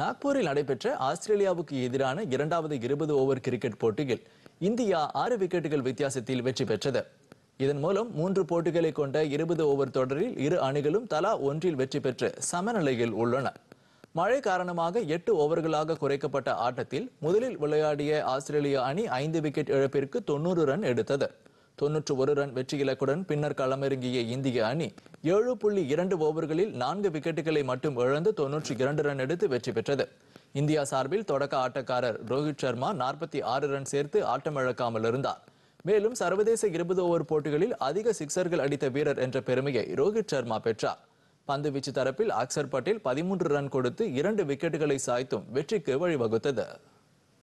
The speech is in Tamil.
நாக்பூரில் நடைபெற்ற ஆஸ்திரேலியாவுக்கு எதிரான இரண்டாவது இருபது ஓவர் கிரிக்கெட் போட்டியில் இந்தியா ஆறு விக்கெட்டுகள் வித்தியாசத்தில் வெற்றி பெற்றது இதன் மூலம் மூன்று போட்டிகளை கொண்ட இருபது ஓவர் தொடரில் இரு அணிகளும் தலா ஒன்றில் வெற்றி பெற்று சமநிலையில் உள்ளன மழை காரணமாக எட்டு ஓவர்களாக குறைக்கப்பட்ட ஆட்டத்தில் முதலில் விளையாடிய ஆஸ்திரேலிய அணி ஐந்து விக்கெட் இழப்பிற்கு தொன்னூறு ரன் எடுத்தது தொன்னூற்று ஒரு ரன் வெற்றி இலக்குடன் பின்னர் களமிறங்கிய இந்திய அணி ஏழு புள்ளி இரண்டு ஓவர்களில் நான்கு விக்கெட்டுகளை மட்டும் இழந்து தொன்னூற்றி இரண்டு ரன் எடுத்து வெற்றி பெற்றது இந்தியா சார்பில் தொடக்க ஆட்டக்காரர் ரோஹித் சர்மா நாற்பத்தி ஆறு ரன் சேர்த்து ஆட்டமிழக்காமல் இருந்தார் மேலும் சர்வதேச இருபது ஓவர் போட்டிகளில் அதிக சிக்சர்கள் அடித்த வீரர் என்ற பெருமையை ரோஹித் சர்மா பெற்றார் பந்து வீச்சு தரப்பில் அக்சர் பட்டேல் பதிமூன்று ரன் கொடுத்து இரண்டு விக்கெட்டுகளை சாய்த்தும் வெற்றிக்கு வழிவகுத்தது